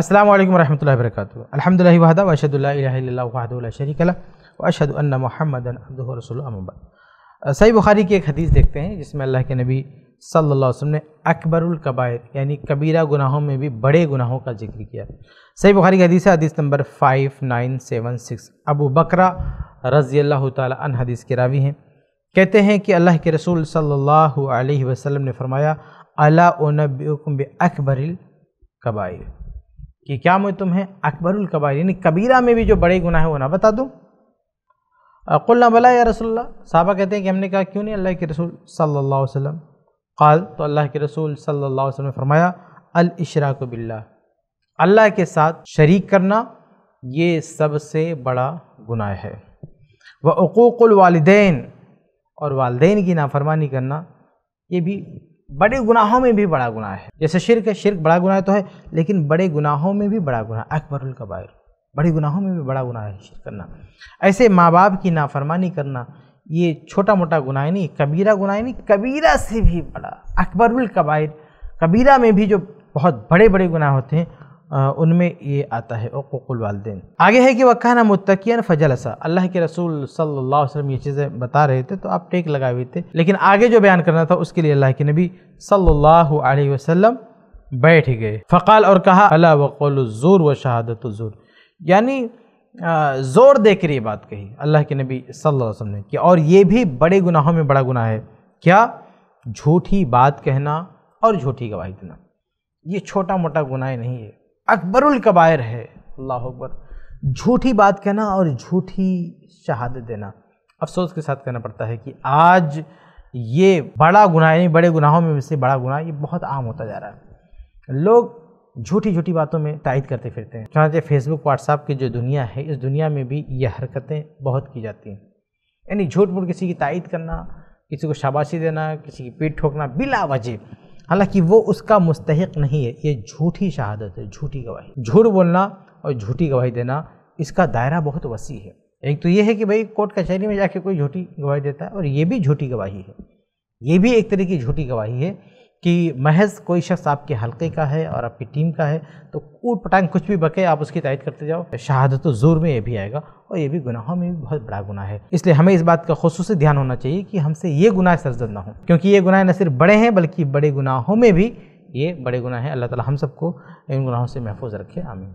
अल्लाम वरहमल वर्क अलहमदिल्ला वहदा वशदुल्ला शरीकला वशद महमद रसोलमब सही बुखारी की एक हदीस देखते हैं जिसमें अल्लाह के नबी सल्लल्लाहु अलैहि वसल्लम ने अकबरुल कबायर यानी कबीरा गुनाहों में भी बड़े गुनाहों का जिक्र किया सही बुखारी की हदीस है हदीस नंबर five nine seven six Abu Bakr रज़ी अल्लाह तन हदीस के रावी हैं कहते हैं कि अल्लाह के रसूल सल्लल्लाहु अलैहि वसल्लम ने फरमाया अला उनबुम बे कबायर कि क्या मैं तुम्हें अकबरुल कबार यानी कबीरा में भी जो बड़े गुनाह है वो ना बता दूँ ना बला या रसोल्ला साहबा कहते हैं कि हमने कहा क्यों नहीं अल्लाह के रसूल सल्ला वसलम काल तो अल्लाह के रसूल सल्ला वसम ने फरमाया अल इशराक बिल्ला अल्लाह के साथ शरीक करना ये सबसे बड़ा गुनाह है वह और वालदेन की नाफरमानी करना ये भी बड़े गुनाहों में भी बड़ा गुनाह है जैसे शिरक है शिरक बड़ा गुनाह तो है लेकिन बड़े गुनाहों में भी बड़ा गुनाह अकबरुल कबायर बड़े गुनाहों में भी बड़ा गुनाह है शिरक करना ऐसे माँ बाप की नाफरमानी करना ये छोटा मोटा गुनाह नहीं कबीरा गुनाह नहीं कबीरा से भी बड़ा अकबरुल कबायर कबीरा में भी जो बहुत बड़े बड़े गुनाह होते हैं उनमें ये आता है ओकुल वालदेन आगे है कि वकाना मुतकिया फजलसा अल्लाह के रसूल सल्ला वसलम ये चीज़ें बता रहे थे तो आप टेक लगाए हुए थे लेकिन आगे जो बयान करना था उसके लिए अल्लाह के नबी सल्ला वसलम बैठ गए फ़काल और कहा अला ज़ोर व शहादत ज़ोर यानी ज़ोर दे कर ये बात कही अल्लाह के नबी सल्लल्लाहु अलैहि वसल्लम ने कि और ये भी बड़े गुनाहों में बड़ा गुनाह है क्या झूठी बात कहना और झूठी गवाही देना ये छोटा मोटा गुनाह नहीं है अकबरुल कबायर है अल्लाह अकबर झूठी बात कहना और झूठी शहादत देना अफसोस के साथ कहना पड़ता है कि आज ये बड़ा गुनाह यानी बड़े गुनाहों में से बड़ा गुनाह ये बहुत आम होता जा रहा है लोग झूठी झूठी बातों में तायद करते फिरते हैं चाहते फेसबुक व्हाट्सअप की जो दुनिया है इस दुनिया में भी ये हरकतें बहुत की जाती हैं यानी झूठ मूठ किसी की तायद करना किसी को शाबाशी देना किसी की पीठ ठोकना बिला वजह हालांकि वो उसका मुस्तक नहीं है ये झूठी शहादत है झूठी गवाही झूठ बोलना और झूठी गवाही देना इसका दायरा बहुत वसी है एक तो ये है कि भाई कोर्ट कचहरी में जाके कोई झूठी गवाही देता है और ये भी झूठी गवाही है ये भी एक तरह की झूठी गवाही है कि महज कोई शख्स आपके हलके का है और आपकी टीम का है तो कूट पटांग कुछ भी बके आप उसकी तायद करते जाओ शहादत तो ज़ोर में ये भी आएगा और ये भी गुनाहों में भी बहुत बड़ा गुना है इसलिए हमें इस बात का खसूस ध्यान होना चाहिए कि हमसे ये गुनाह सरजद ना हो क्योंकि ये गुनाह न सिर्फ बड़े हैं बल्कि बड़े गुनाहों में भी ये बड़े गुनाह हैं अल्लाह ताला हम सबको इन गुनाहों से महफूज रखे आमीन